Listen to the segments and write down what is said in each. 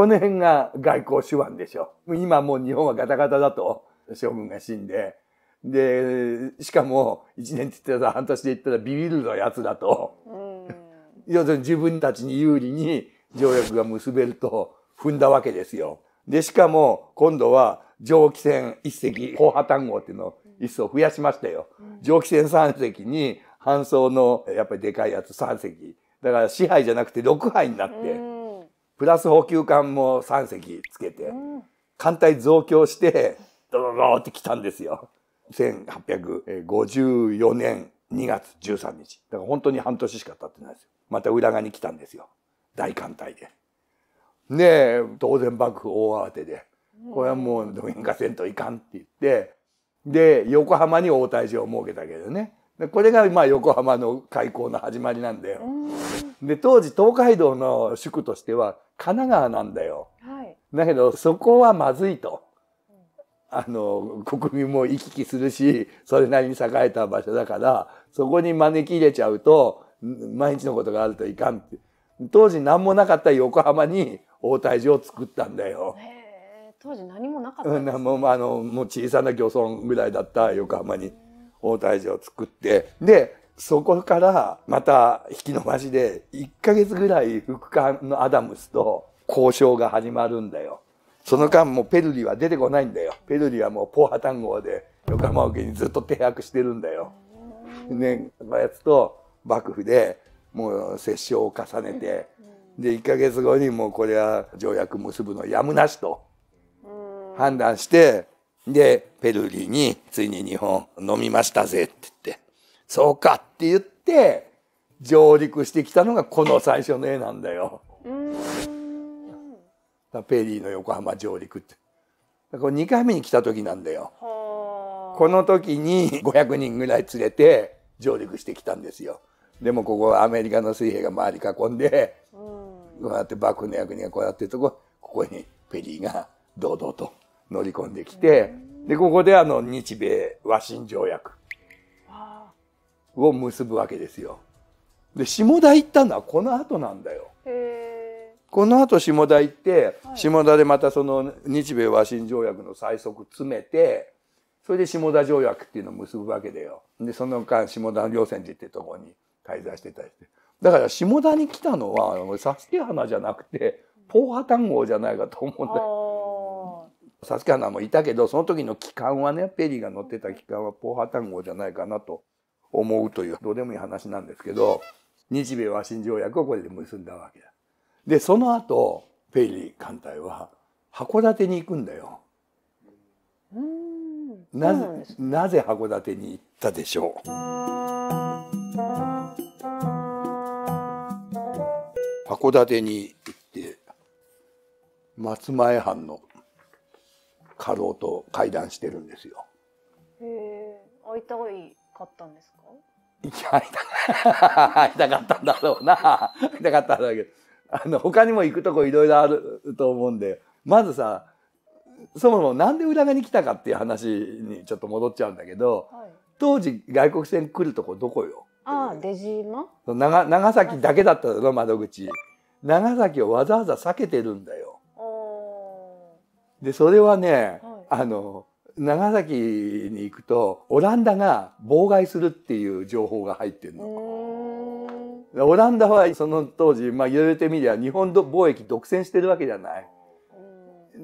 この辺が外交手腕でしょ。今もう日本はガタガタだと、将軍が死んで。で、しかも、1年って言ったら半年で言ったらビビるのやつだと。要するに自分たちに有利に条約が結べると踏んだわけですよ。で、しかも、今度は蒸気船1隻、後破単号っていうのを一層増やしましたよ。蒸気船3隻に、搬送の、やっぱりでかいやつ3隻。だから支配じゃなくて6杯になって。プラス補給艦も3隻つけて、艦隊増強して、ドドドって来たんですよ。1854年2月13日。だから本当に半年しか経ってないですよ。また浦賀に来たんですよ。大艦隊で。ねえ、当然幕府大慌てで、これはもうどげんかせんといかんって言って、で、横浜に大対所を設けたけどね。でこれがまあ横浜の開港の始まりなんだよ。で当時東海道の宿としては神奈川なんだよ。はい、だけどそこはまずいと。あの国民も行き来するしそれなりに栄えた場所だからそこに招き入れちゃうと毎日のことがあるといかんって当時何もなかった横浜に応対所を作ったんだよ。当時何もなかったんです、ね、もうあのもう小さな漁村ぐらいだった横浜に。包帯所を作って、で、そこからまた引き延ばしで1ヶ月ぐらい副官のアダムスと交渉が始まるんだよ。その間もペルリは出てこないんだよ。ペルリはもうポーハ単語で横浜沖にずっと停泊してるんだよ。ね、こやつと幕府でもう折衝を重ねて、で、1ヶ月後にもうこれは条約結ぶのやむなしと判断して、で、ペルリに、ついに日本飲みましたぜって言って、そうかって言って、上陸してきたのがこの最初の絵なんだよ。ペリーの横浜上陸って。これ2回目に来た時なんだよ。この時に500人ぐらい連れて上陸してきたんですよ。でもここはアメリカの水兵が周り囲んで、こうやって幕府の役人がこうやってるとこ、ここにペリーが堂々と乗り込んできて、で、ここであの日米和親条約を結ぶわけですよ。で、下田行ったのはこの後なんだよ。この後下田行って、下田でまたその日米和親条約の最速詰めて、それで下田条約っていうのを結ぶわけだよ。で、その間下田両て寺ってとこに滞在してたりして。だから下田に来たのは、サスケ花じゃなくて、ポーハ単語じゃないかと思うんだよ。サスケャナもいたけどその時の機関はねペリーが乗ってた機関はポーハタン号じゃないかなと思うというどうでもいい話なんですけど日米和親条約をこれで結んだわけだ。でその後ペリー艦隊は函館に行くんだよ。なぜなぜ函館に行ったでしょう函館に行って松前藩の家老と会談してるんですよ。へえ、会いたいかったんですか。いや、会いた、いたかったんだろうな。会いたかったんだけど、あの、他にも行くとこいろいろあると思うんで、まずさ、そもそもなんで裏賀に来たかっていう話にちょっと戻っちゃうんだけど、はい、当時外国船来るとこどこよああ出島長長崎だけだったの窓口長崎をわざわざ避けてるんだよでそれはね、あの長崎に行くとオランダが妨害するっていう情報が入ってるの。オランダはその当時、まあ、言われてみりゃ日本の貿易独占してるわけじゃない。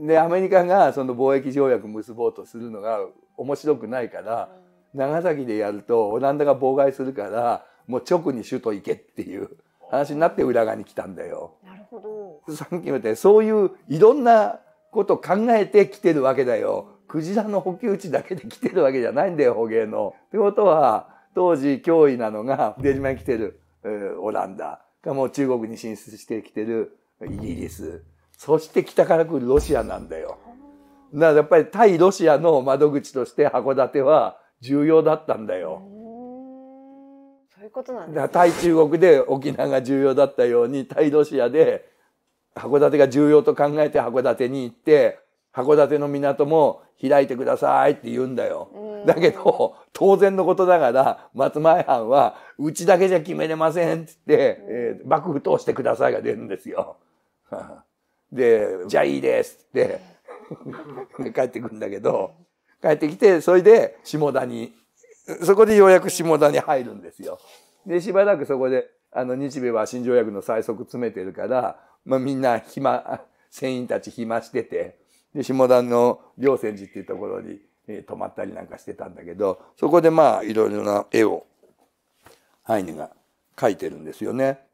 でアメリカがその貿易条約結ぼうとするのが面白くないから、長崎でやるとオランダが妨害するからもう直に首都行けっていう話になって裏側に来たんだよ。なるほどさっきも言ったそういういろんなこと考えてきてるわけだよ。クジラの補給地だけで来てるわけじゃないんだよ、捕鯨の。ってことは、当時脅威なのが、出島に来てる、えー、オランダがもう中国に進出してきてるイギリス。そして北から来るロシアなんだよ。だからやっぱり対ロシアの窓口として函館は重要だったんだよ。そういうことなんだ、す、ね、対中国で沖縄が重要だったように、対ロシアで函館が重要と考えて函館に行って函館の港も開いてくださいって言うんだよ。だけど当然のことながら松前藩はうちだけじゃ決めれませんっつって、えー、幕府通してくださいが出るんですよ。で「じゃあいいです」って 帰ってくんだけど帰ってきてそれで下田にそこでようやく下田に入るんですよ。でしばらくそこであの日米は新条約の最速詰めてるからまあ、みんな暇、船員たち暇してて、で、下田の両船寺っていうところに、え泊まったりなんかしてたんだけど、そこでまあ、いろいろな絵を、ハイネが描いてるんですよね。